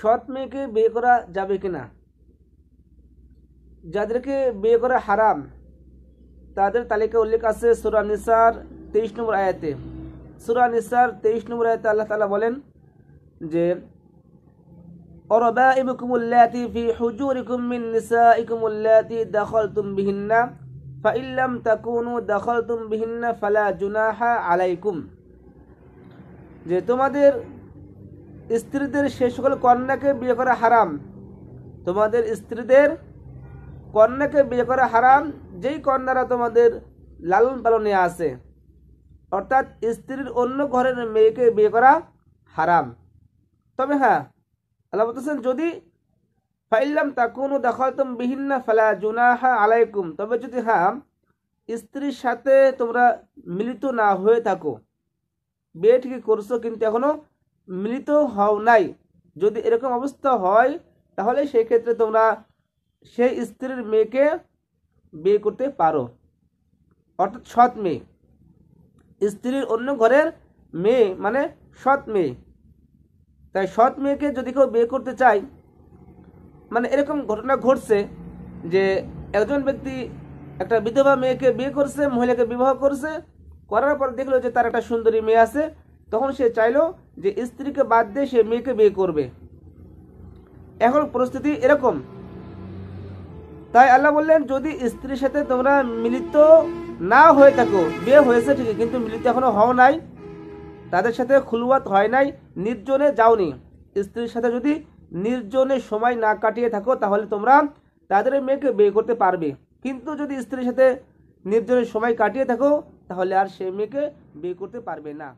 সৎ মেয়েকে বিয়ে করা যাবে কিনা যাদেরকে বিয়ে করা হারাম তাদের তালিকা উল্লেখ আছে সুরা নিসার তেইশ নম্বর আয়াতে সুরা নিসার তেইশ নম্বর আয়াতে আল্লাহ তালা বলেন যে অরবাইবকুম উল্লাতি ফি হুজুরিকুম মিন নিসাইকুম উল্লাতি দাখলতুম বিহিন্না ফাইল্লাম তাকুনু দাখলতুম বিহিন্না ফালা জুনাহা আলাইকুম যে তোমাদের স্ত্রীদের সে সকল কন্যাকে বিয়ে করা হারাম তোমাদের স্ত্রীদের কন্যাকে বিয়ে করা হারাম যেই কন্যারা তোমাদের লালন পালনে আছে অর্থাৎ স্ত্রীর অন্য ঘরের মেয়েকে বিয়ে করা হারাম তবে হ্যাঁ আল্লাহ বলতেছেন যদি ফাইল্লাম তাকুন দখলতম ফেলা জুনা হা আলাইকুম তবে যদি হ্যাঁ স্ত্রীর সাথে তোমরা মিলিত না হয়ে থাকো বিয়ে ঠিকই করছো কিন্তু এখনও মৃত হও নাই যদি এরকম অবস্থা হয় তাহলে সেই ক্ষেত্রে তোমরা সেই স্ত্রীর মেয়েকে বিয়ে করতে পারো অর্থাৎ সৎ মেয়ে স্ত্রীর অন্য ঘরের মেয়ে মানে সৎ মেয়ে তাই সৎ মেয়েকে যদি কেউ বিয়ে করতে চায় মানে এরকম ঘটনা ঘটছে যে একজন ব্যক্তি একটা বিধবা মেয়েকে বিয়ে করছে মহিলাকে বিবাহ করছে করার পর দেখলো যে তার একটা সুন্দরী মেয়ে আছে তখন সে চাইলো যে স্ত্রীকে বাদ দিয়ে সে মেয়েকে বিয়ে করবে এখন পরিস্থিতি এরকম তাই আল্লাহ বললেন যদি স্ত্রীর সাথে তোমরা মিলিত না হয়ে থাকো বিয়ে হয়েছে ঠিকই কিন্তু মিলিত এখনো হও নাই তাদের সাথে খুলুয়াত হয় নাই নির্জনে যাওনি স্ত্রীর সাথে যদি নির্জনে সময় না কাটিয়ে থাকো তাহলে তোমরা তাদের মেয়েকে বিয়ে করতে পারবে কিন্তু যদি স্ত্রীর সাথে নির্জনে সময় কাটিয়ে থাকো তাহলে আর সে মেয়েকে বিয়ে করতে পারবে না